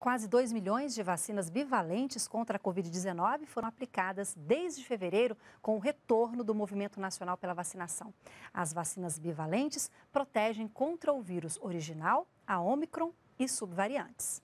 Quase 2 milhões de vacinas bivalentes contra a Covid-19 foram aplicadas desde fevereiro com o retorno do Movimento Nacional pela Vacinação. As vacinas bivalentes protegem contra o vírus original, a Omicron e subvariantes.